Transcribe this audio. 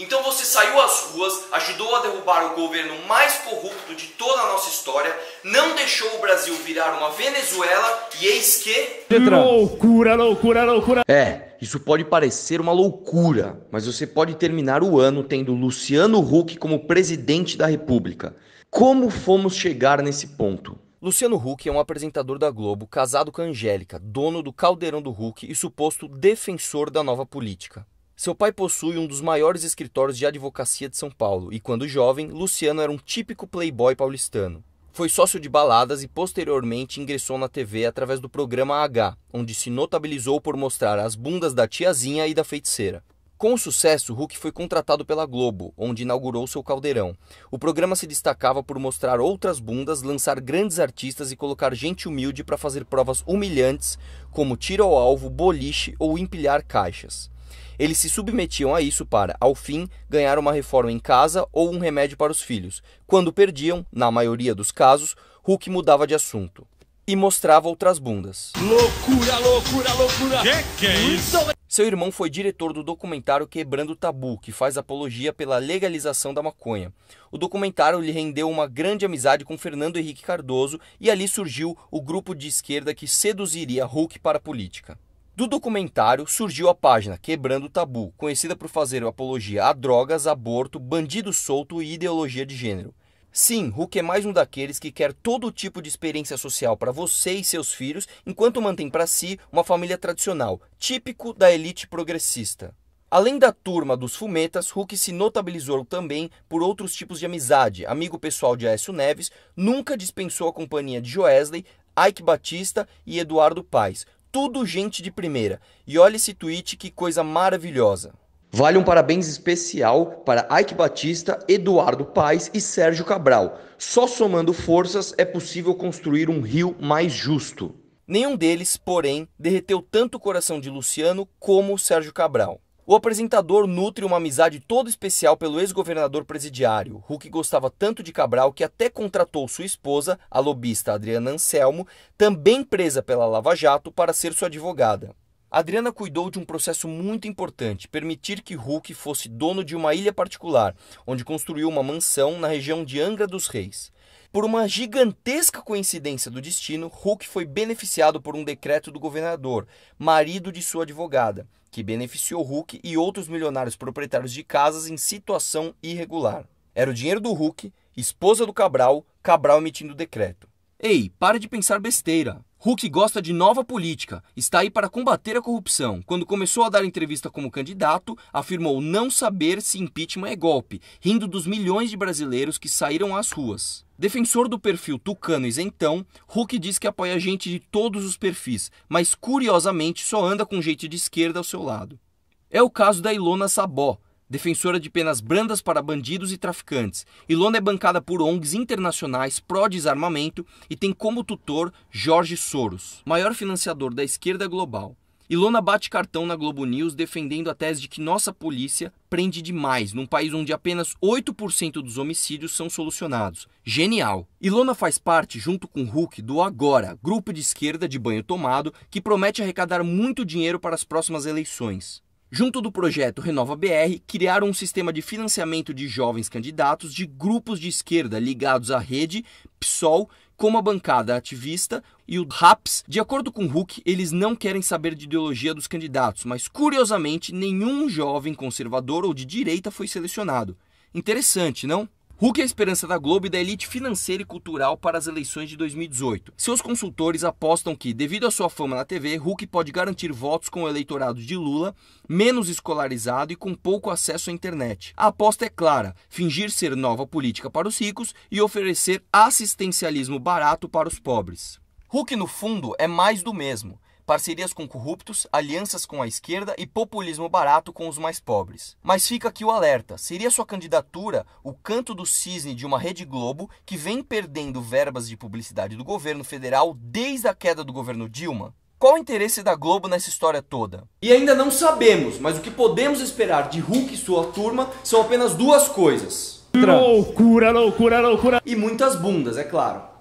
Então você saiu às ruas, ajudou a derrubar o governo mais corrupto de toda a nossa história, não deixou o Brasil virar uma Venezuela e eis que. Loucura, loucura, loucura. É, isso pode parecer uma loucura, mas você pode terminar o ano tendo Luciano Huck como presidente da República. Como fomos chegar nesse ponto? Luciano Huck é um apresentador da Globo, casado com Angélica, dono do Caldeirão do Huck e suposto defensor da nova política. Seu pai possui um dos maiores escritórios de advocacia de São Paulo e, quando jovem, Luciano era um típico playboy paulistano. Foi sócio de baladas e posteriormente ingressou na TV através do programa H, onde se notabilizou por mostrar as bundas da tiazinha e da feiticeira. Com o sucesso, Huck foi contratado pela Globo, onde inaugurou seu caldeirão. O programa se destacava por mostrar outras bundas, lançar grandes artistas e colocar gente humilde para fazer provas humilhantes, como tiro ao alvo, boliche ou empilhar caixas. Eles se submetiam a isso para, ao fim, ganhar uma reforma em casa ou um remédio para os filhos. Quando perdiam, na maioria dos casos, Hulk mudava de assunto e mostrava outras bundas. Loucura, loucura, loucura! Que que é isso? Seu irmão foi diretor do documentário Quebrando o Tabu, que faz apologia pela legalização da maconha. O documentário lhe rendeu uma grande amizade com Fernando Henrique Cardoso e ali surgiu o grupo de esquerda que seduziria Hulk para a política. Do documentário surgiu a página Quebrando o Tabu, conhecida por fazer apologia a drogas, aborto, bandido solto e ideologia de gênero. Sim, Hulk é mais um daqueles que quer todo tipo de experiência social para você e seus filhos, enquanto mantém para si uma família tradicional, típico da elite progressista. Além da turma dos fumetas, Hulk se notabilizou também por outros tipos de amizade. Amigo pessoal de Aécio Neves, nunca dispensou a companhia de Joesley, Ike Batista e Eduardo Paes, tudo gente de primeira. E olha esse tweet, que coisa maravilhosa. Vale um parabéns especial para Ike Batista, Eduardo Paes e Sérgio Cabral. Só somando forças é possível construir um Rio mais justo. Nenhum deles, porém, derreteu tanto o coração de Luciano como o Sérgio Cabral. O apresentador nutre uma amizade toda especial pelo ex-governador presidiário. Huck gostava tanto de Cabral que até contratou sua esposa, a lobista Adriana Anselmo, também presa pela Lava Jato, para ser sua advogada. Adriana cuidou de um processo muito importante, permitir que Hulk fosse dono de uma ilha particular, onde construiu uma mansão na região de Angra dos Reis. Por uma gigantesca coincidência do destino, Hulk foi beneficiado por um decreto do governador, marido de sua advogada, que beneficiou Hulk e outros milionários proprietários de casas em situação irregular. Era o dinheiro do Hulk, esposa do Cabral, Cabral emitindo o decreto. Ei, para de pensar besteira. Huck gosta de nova política, está aí para combater a corrupção. Quando começou a dar entrevista como candidato, afirmou não saber se impeachment é golpe, rindo dos milhões de brasileiros que saíram às ruas. Defensor do perfil Tucano Isentão, Huck diz que apoia gente de todos os perfis, mas curiosamente só anda com gente de esquerda ao seu lado. É o caso da Ilona Sabó, defensora de penas brandas para bandidos e traficantes. Ilona é bancada por ONGs internacionais pró-desarmamento e tem como tutor Jorge Soros, maior financiador da esquerda global. Ilona bate cartão na Globo News defendendo a tese de que nossa polícia prende demais num país onde apenas 8% dos homicídios são solucionados. Genial! Ilona faz parte, junto com Hulk, do Agora, grupo de esquerda de banho tomado que promete arrecadar muito dinheiro para as próximas eleições junto do projeto Renova BR, criaram um sistema de financiamento de jovens candidatos de grupos de esquerda ligados à rede, PSOL, como a bancada ativista e o RAPS. De acordo com Huck, eles não querem saber de ideologia dos candidatos, mas curiosamente nenhum jovem conservador ou de direita foi selecionado. Interessante, não? Hulk é a esperança da Globo e da elite financeira e cultural para as eleições de 2018. Seus consultores apostam que, devido à sua fama na TV, Hulk pode garantir votos com o eleitorado de Lula, menos escolarizado e com pouco acesso à internet. A aposta é clara: fingir ser nova política para os ricos e oferecer assistencialismo barato para os pobres. Hulk, no fundo, é mais do mesmo parcerias com corruptos, alianças com a esquerda e populismo barato com os mais pobres. Mas fica aqui o alerta: seria sua candidatura o canto do cisne de uma Rede Globo que vem perdendo verbas de publicidade do governo federal desde a queda do governo Dilma? Qual o interesse da Globo nessa história toda? E ainda não sabemos, mas o que podemos esperar de Hulk e sua turma são apenas duas coisas: loucura, loucura, loucura. E muitas bundas, é claro.